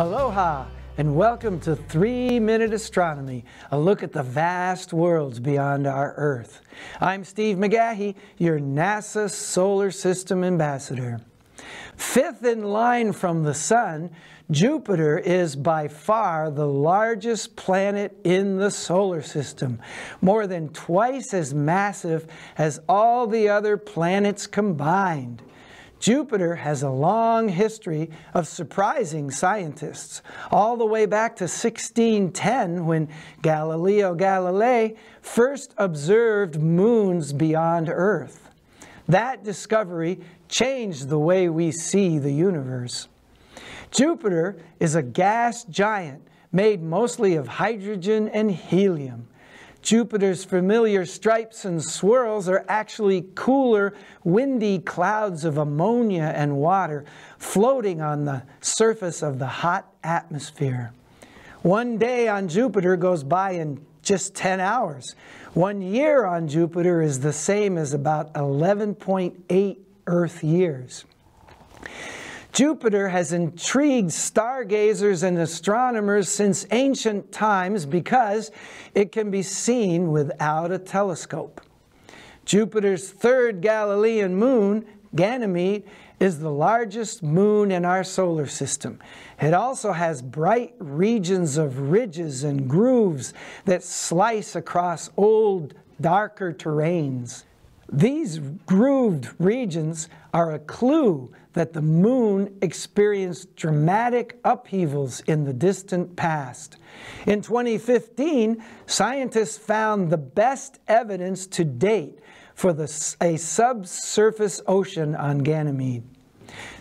Aloha and welcome to 3 Minute Astronomy, a look at the vast worlds beyond our Earth. I'm Steve McGahey, your NASA Solar System Ambassador. Fifth in line from the Sun, Jupiter is by far the largest planet in the solar system, more than twice as massive as all the other planets combined. Jupiter has a long history of surprising scientists, all the way back to 1610 when Galileo Galilei first observed moons beyond Earth. That discovery changed the way we see the universe. Jupiter is a gas giant made mostly of hydrogen and helium. Jupiter's familiar stripes and swirls are actually cooler, windy clouds of ammonia and water floating on the surface of the hot atmosphere. One day on Jupiter goes by in just 10 hours. One year on Jupiter is the same as about 11.8 Earth years. Jupiter has intrigued stargazers and astronomers since ancient times because it can be seen without a telescope. Jupiter's third Galilean moon, Ganymede, is the largest moon in our solar system. It also has bright regions of ridges and grooves that slice across old, darker terrains. These grooved regions are a clue that the moon experienced dramatic upheavals in the distant past. In 2015, scientists found the best evidence to date for the, a subsurface ocean on Ganymede.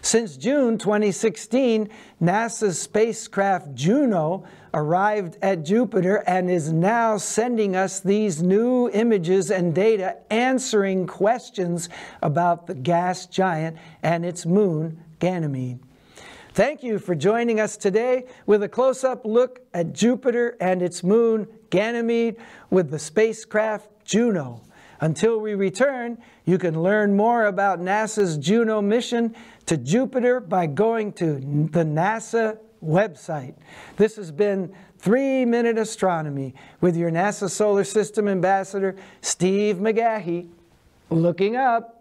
Since June 2016, NASA's spacecraft Juno arrived at Jupiter and is now sending us these new images and data answering questions about the gas giant and its moon, Ganymede. Thank you for joining us today with a close up look at Jupiter and its moon, Ganymede, with the spacecraft Juno. Until we return, you can learn more about NASA's Juno mission to Jupiter by going to the NASA website. This has been 3 Minute Astronomy with your NASA Solar System Ambassador, Steve McGahey. Looking up.